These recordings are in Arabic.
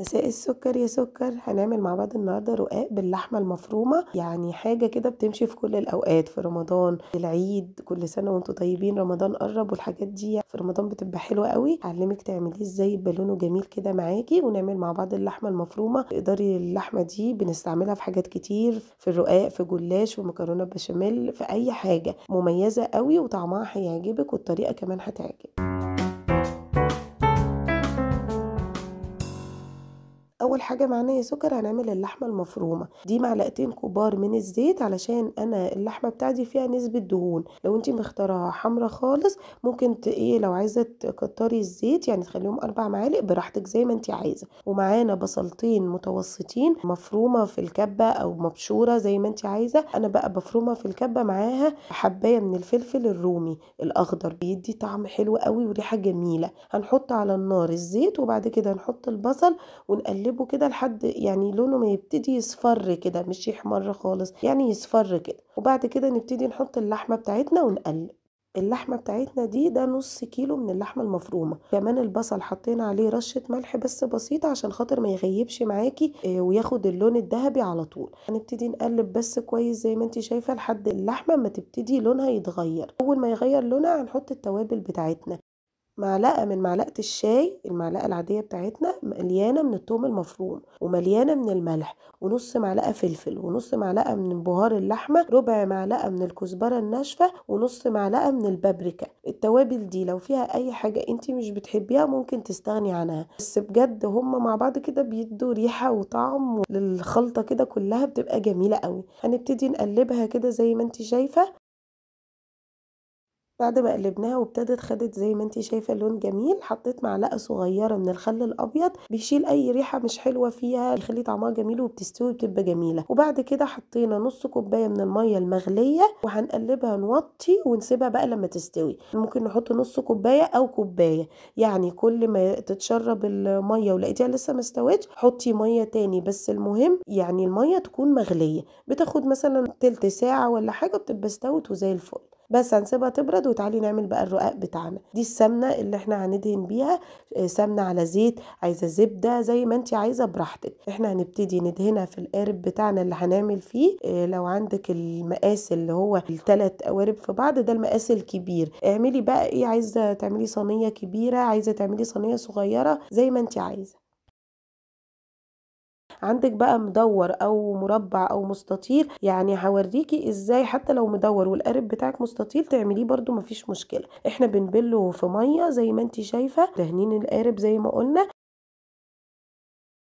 مساء السكر يا سكر هنعمل مع بعض النهارده رقاق باللحمه المفرومه يعني حاجه كده بتمشي في كل الاوقات في رمضان العيد كل سنه وانتم طيبين رمضان قرب والحاجات دي يعني في رمضان بتبقى حلوه قوي هعلمك تعمليه ازاي بلونه جميل كده معاكي ونعمل مع بعض اللحمه المفرومه تقدري اللحمه دي بنستعملها في حاجات كتير في الرقاق في جلاش في مكرونه بشاميل في اي حاجه مميزه قوي وطعمها هيعجبك والطريقه كمان هتعجبك اول حاجه معانا سكر هنعمل اللحمه المفرومه دي معلقتين كبار من الزيت علشان انا اللحمه بتاعتي فيها نسبه دهون لو انت مختارها حمرا خالص ممكن ايه لو عايزه تكتري الزيت يعني تخليهم اربع معالق براحتك زي ما انت عايزه ومعانا بصلتين متوسطين مفرومه في الكبه او مبشوره زي ما انت عايزه انا بقى بفرومه في الكبه معاها حبايه من الفلفل الرومي الاخضر بيدي طعم حلو قوي وريحه جميله هنحط على النار الزيت وبعد كده نحط البصل ونقلبه كده لحد يعني لونه ما يبتدي يصفر كده مش يحمر خالص يعني يصفر كده وبعد كده نبتدي نحط اللحمة بتاعتنا ونقلب اللحمة بتاعتنا دي ده نص كيلو من اللحمة المفرومة كمان البصل حطينا عليه رشة ملح بس بسيطة عشان خاطر ما يغيبش معاكي آه، وياخد اللون الذهبي على طول هنبتدي نقلب بس كويس زي ما انت شايفة لحد اللحمة ما تبتدي لونها يتغير اول ما يغير لونها هنحط التوابل بتاعتنا معلقة من معلقة الشاي المعلقة العادية بتاعتنا مليانة من التوم المفروم ومليانة من الملح ونص معلقة فلفل ونص معلقة من بهار اللحمة ربع معلقة من الكزبرة الناشفة ونص معلقة من البابريكا التوابل دي لو فيها اي حاجة انت مش بتحبيها ممكن تستغني عنها بس بجد هما مع بعض كده بيدوا ريحة وطعم للخلطة كده كلها بتبقى جميلة قوي هنبتدي نقلبها كده زي ما انت شايفة بعد ما قلبناها وابتدت خدت زي ما انت شايفه لون جميل حطيت معلقه صغيره من الخل الابيض بيشيل اي ريحه مش حلوه فيها بيخلي طعمها جميل وبتستوي بتبقى جميله وبعد كده حطينا نص كوبايه من الميه المغليه وهنقلبها نوطي ونسيبها بقى لما تستوي ممكن نحط نص كوبايه او كوبايه يعني كل ما تتشرب الميه ولقيتيها لسه ما استوتش حطي ميه تاني بس المهم يعني الميه تكون مغليه بتاخد مثلا تلت ساعه ولا حاجه بتبقى استوت وزي الفل بس هنسيبها تبرد وتعالي نعمل بقى الرقاق بتاعنا دي السمنه اللي احنا هندهن بيها آه، سمنه على زيت عايزه زبده زي ما انت عايزه براحتك احنا هنبتدي ندهنها في القارب بتاعنا اللي هنعمل فيه اه لو عندك المقاس اللي هو الثلاث قوارب في بعض ده المقاس الكبير اعملي بقى ايه عايزه تعملي صينيه كبيره عايزه تعملي صينيه صغيره زي ما انت عايزه عندك بقى مدور او مربع او مستطيل يعني هوريكي ازاي حتى لو مدور والقارب بتاعك مستطيل تعمليه برده مفيش مشكله احنا بنبله في ميه زي ما انت شايفه دهنين القارب زي ما قلنا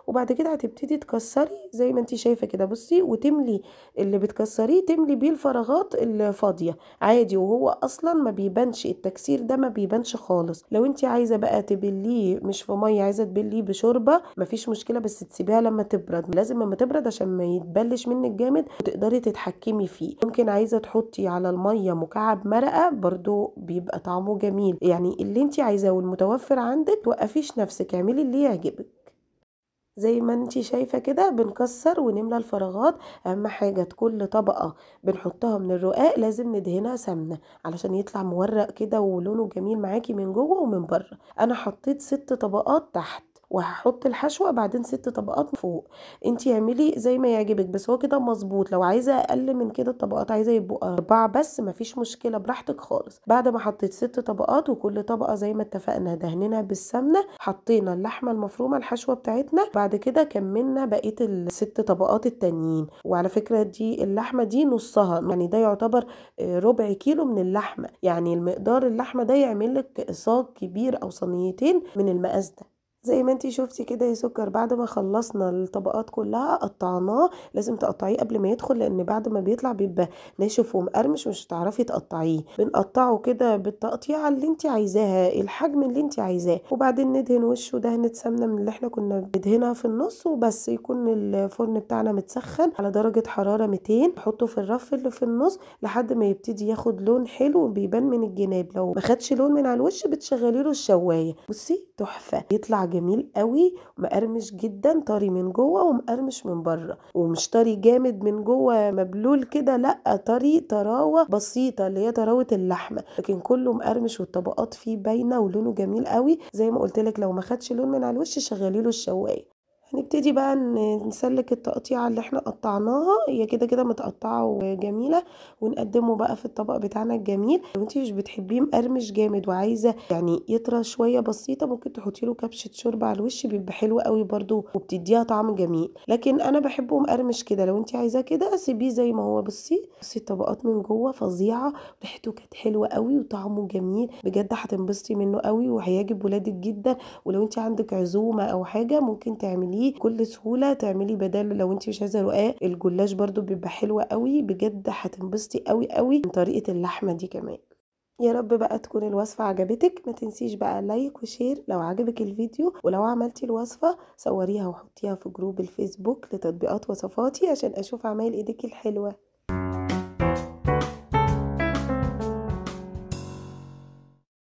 وبعد كده هتبتدي تكسري زي ما انت شايفه كده بصي وتملي اللي بتكسريه تملي بيه الفراغات الفاضيه عادي وهو اصلا ما بيبانش التكسير ده ما بيبانش خالص لو انت عايزه بقى تبليه مش في ميه عايزه تبليه بشوربه مفيش مشكله بس تسيبيها لما تبرد لازم لما تبرد عشان ما يتبلش منك جامد وتقدري تتحكمي فيه ممكن عايزه تحطي على الميه مكعب مرقه برده بيبقى طعمه جميل يعني اللي انت عايزاه والمتوفر عندك توقفيش نفسك اعملي اللي يعجبك زي ما انت شايفة كده بنكسر ونملى الفراغات اهم حاجة كل طبقة بنحطها من الرقاق لازم ندهنها سمنة علشان يطلع مورق كده ولونه جميل معاكي من جوه ومن بره انا حطيت ست طبقات تحت وهحط الحشوه بعدين ست طبقات فوق انت اعملي زي ما يعجبك بس هو كده مظبوط لو عايزه اقل من كده الطبقات عايزه يبقوا اربعه بس مفيش مشكله براحتك خالص بعد ما حطيت ست طبقات وكل طبقه زي ما اتفقنا دهننا بالسمنه حطينا اللحمه المفرومه الحشوه بتاعتنا بعد كده كملنا بقيه الست طبقات التانيين وعلى فكره دي اللحمه دي نصها يعني ده يعتبر آه، ربع كيلو من اللحمه يعني المقدار اللحمه ده يعمل لك صاج كبير او صينيتين من المقاس ده زي ما انتي شفتي كده يا سكر بعد ما خلصنا الطبقات كلها قطعناه لازم تقطعيه قبل ما يدخل لان بعد ما بيطلع بيبقى ناشف ومقرمش مش هتعرفي تقطعيه بنقطعه كده بالتقطيعه اللي انتي عايزاها الحجم اللي انتي عايزاه وبعدين ندهن وشه دهنه سمنه من اللي احنا كنا بندهنها في النص وبس يكون الفرن بتاعنا متسخن على درجه حراره 200 نحطه في الرف اللي في النص لحد ما يبتدي ياخد لون حلو وبيبان من الجناب لو ما خدش لون من على الوش بتشغلي له الشوايه بصي تحفه يطلع جميل قوي مقرمش جدا طري من جوه ومقرمش من بره ومش طري جامد من جوه مبلول كده لا طري طراوه بسيطه اللي هي طراوه اللحمه لكن كله مقرمش والطبقات فيه باينه ولونه جميل قوي زي ما قلت لك لو ما خدش لون من على الوش شغلي له الشوايه هنبتدي بقى نسلك التقطيعة اللي احنا قطعناها هي كده كده متقطعة وجميلة ونقدمه بقى في الطبق بتاعنا الجميل لو انتي مش بتحبيه مقرمش جامد وعايزة يعني يطرى شوية بسيطة ممكن تحطي له كبشة شوربة على الوش بيبقى حلو قوي برده وبتديها طعم جميل لكن انا بحبه مقرمش كده لو انتي عايزاه كده سيبيه زي ما هو بصي بصي الطبقات من جوه فظيعة ريحته كانت حلوة قوي وطعمه جميل بجد هتنبسطي منه قوي وهيعجب ولادك جدا ولو انتي عندك عزومة او حاجة ممكن تعمليه تعمليه بكل سهوله تعملي بداله لو انت مش عايزه رقاق الجلاش برده بيبقى حلو قوي بجد هتنبسطي قوي قوي من طريقه اللحمه دي كمان يا رب بقى تكون الوصفة عجبتك ما تنسيش بقى لايك وشير لو عجبك الفيديو ولو عملتي الوصفة صوريها وحطيها في جروب الفيسبوك لتطبيقات وصفاتي عشان اشوف عمايل ايديك الحلوة